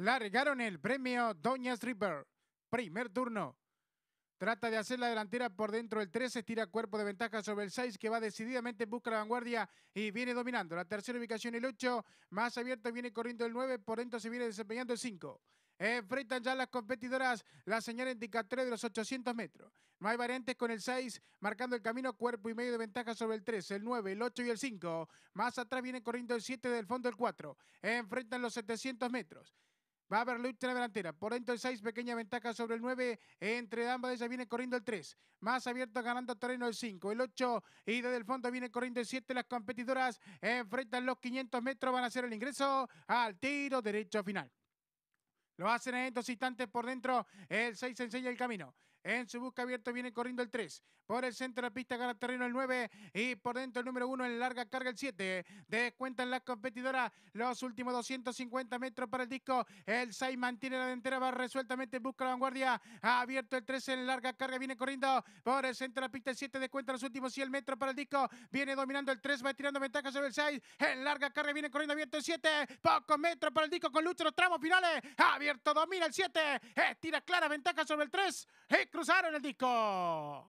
Largaron el premio Doña Stripper. Primer turno. Trata de hacer la delantera por dentro el 13, Estira cuerpo de ventaja sobre el 6 que va decididamente busca la vanguardia y viene dominando. La tercera ubicación el 8, más abierto viene corriendo el 9, por dentro se viene desempeñando el 5. Enfrentan ya las competidoras la señal indicatoria de los 800 metros. No hay variantes con el 6, marcando el camino cuerpo y medio de ventaja sobre el 3, el 9, el 8 y el 5. Más atrás viene corriendo el 7 del fondo el 4. Enfrentan los 700 metros. Va a haber lucha en la delantera. Por dentro el 6, pequeña ventaja sobre el 9. Entre ambas ellas viene corriendo el 3. Más abierto ganando terreno el 5. El 8 y desde el fondo viene corriendo el 7. Las competidoras enfrentan los 500 metros. Van a hacer el ingreso al tiro derecho final. Lo hacen en estos instantes por dentro. El 6 enseña el camino. En su busca abierto viene corriendo el 3. Por el centro de la pista gana terreno el 9. Y por dentro el número 1 en larga carga el 7. Descuentan la competidora. los últimos 250 metros para el disco. El 6 mantiene la delantera, va resueltamente, en busca la vanguardia. Ha abierto el 3 en larga carga, viene corriendo por el centro de la pista el 7. Descuentan los últimos 100 metros para el disco. Viene dominando el 3, va tirando ventaja sobre el 6. En larga carga viene corriendo abierto el 7. Pocos metros para el disco con lucha los tramos finales. abierto domina el 7. Estira eh, clara ventaja sobre el 3. cruzaron el disco.